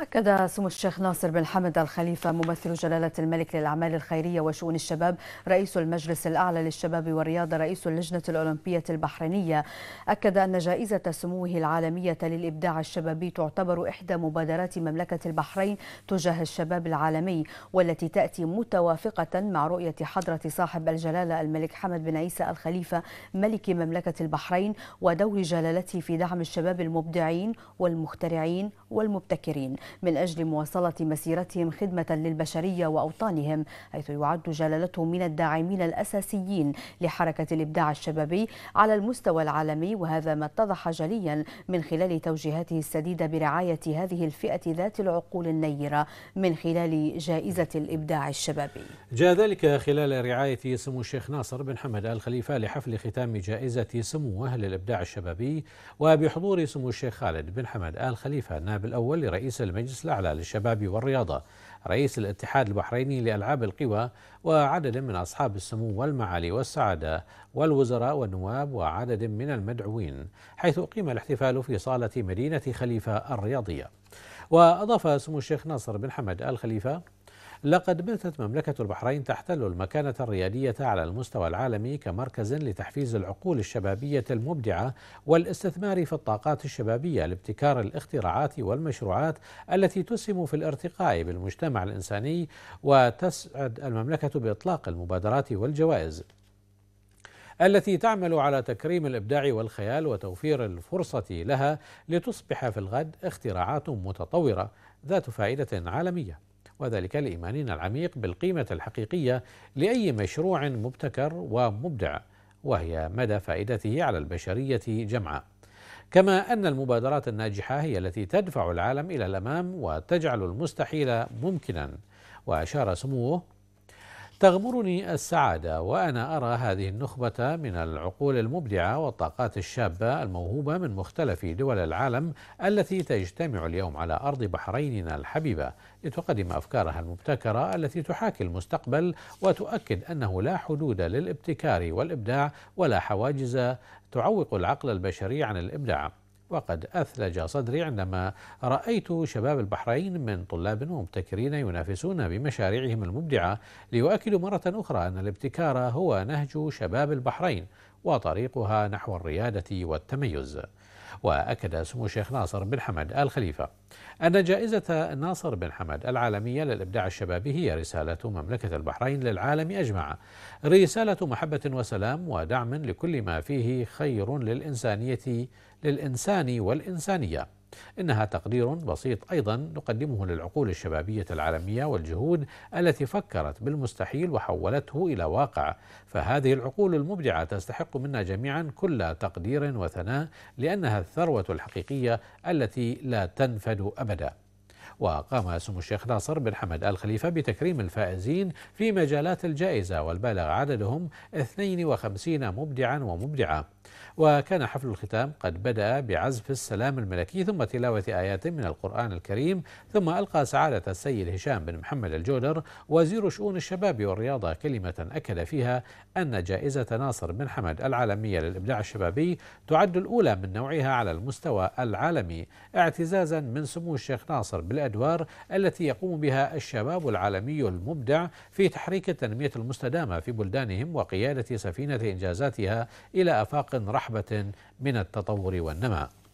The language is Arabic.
أكد سمو الشيخ ناصر بن حمد الخليفة ممثل جلالة الملك للأعمال الخيرية وشؤون الشباب رئيس المجلس الأعلى للشباب والرياضة رئيس اللجنة الأولمبية البحرينية أكد أن جائزة سموه العالمية للإبداع الشبابي تعتبر إحدى مبادرات مملكة البحرين تجاه الشباب العالمي والتي تأتي متوافقة مع رؤية حضرة صاحب الجلالة الملك حمد بن عيسى الخليفة ملك مملكة البحرين ودور جلالته في دعم الشباب المبدعين والمخترعين والمبتكرين من أجل مواصلة مسيرتهم خدمة للبشرية وأوطانهم حيث يعد جلالته من الداعمين الأساسيين لحركة الإبداع الشبابي على المستوى العالمي وهذا ما اتضح جليا من خلال توجيهاته السديدة برعاية هذه الفئة ذات العقول النيرة من خلال جائزة الإبداع الشبابي جاء ذلك خلال رعاية سمو الشيخ ناصر بن حمد آل خليفة لحفل ختام جائزة سموه للإبداع الشبابي وبحضور سمو الشيخ خالد بن حمد آل خليفة النائب الأول لرئيس المجلس المجلس الأعلى للشباب والرياضة رئيس الاتحاد البحريني لألعاب القوى وعدد من أصحاب السمو والمعالي والسعادة والوزراء والنواب وعدد من المدعوين حيث أقيم الاحتفال في صالة مدينة خليفة الرياضية وأضاف سمو الشيخ ناصر بن حمد الخليفة لقد باتت مملكة البحرين تحتل المكانة الريادية على المستوى العالمي كمركز لتحفيز العقول الشبابية المبدعة والاستثمار في الطاقات الشبابية لابتكار الاختراعات والمشروعات التي تسهم في الارتقاء بالمجتمع الإنساني وتسعد المملكة بإطلاق المبادرات والجوائز. التي تعمل على تكريم الابداع والخيال وتوفير الفرصه لها لتصبح في الغد اختراعات متطوره ذات فائده عالميه وذلك لإيماننا العميق بالقيمة الحقيقية لأي مشروع مبتكر ومبدع وهي مدى فائدته على البشرية جمعاء. كما أن المبادرات الناجحة هي التي تدفع العالم إلى الأمام وتجعل المستحيل ممكنا وأشار سموه تغمرني السعادة وأنا أرى هذه النخبة من العقول المبدعة والطاقات الشابة الموهوبة من مختلف دول العالم التي تجتمع اليوم على أرض بحريننا الحبيبة لتقدم أفكارها المبتكرة التي تحاكي المستقبل وتؤكد أنه لا حدود للابتكار والإبداع ولا حواجز تعوق العقل البشري عن الإبداع وقد أثلج صدري عندما رأيت شباب البحرين من طلاب ومبتكرين ينافسون بمشاريعهم المبدعة ليؤكدوا مرة أخرى أن الابتكار هو نهج شباب البحرين وطريقها نحو الريادة والتميز وأكد سمو الشيخ ناصر بن حمد آل خليفة أن جائزة ناصر بن حمد العالمية للإبداع الشبابي هي رسالة مملكة البحرين للعالم أجمع رسالة محبة وسلام ودعم لكل ما فيه خير للإنسانية للإنسان والإنسانية إنها تقدير بسيط أيضا نقدمه للعقول الشبابية العالمية والجهود التي فكرت بالمستحيل وحولته إلى واقع فهذه العقول المبدعة تستحق منا جميعا كل تقدير وثناء لأنها الثروة الحقيقية التي لا تنفد أبدا وقام سمو الشيخ ناصر بن حمد آل خليفة بتكريم الفائزين في مجالات الجائزة والبالغ عددهم 52 مبدعا ومبدعة وكان حفل الختام قد بدأ بعزف السلام الملكي ثم تلاوة آيات من القرآن الكريم ثم ألقى سعادة السيد هشام بن محمد الجودر وزير شؤون الشباب والرياضة كلمة أكد فيها أن جائزة ناصر بن حمد العالمية للإبداع الشبابي تعد الأولى من نوعها على المستوى العالمي اعتزازا من سمو الشيخ ناصر بالأدب الأدوار التي يقوم بها الشباب العالمي المبدع في تحريك التنمية المستدامة في بلدانهم وقيادة سفينة إنجازاتها إلى آفاق رحبة من التطور والنماء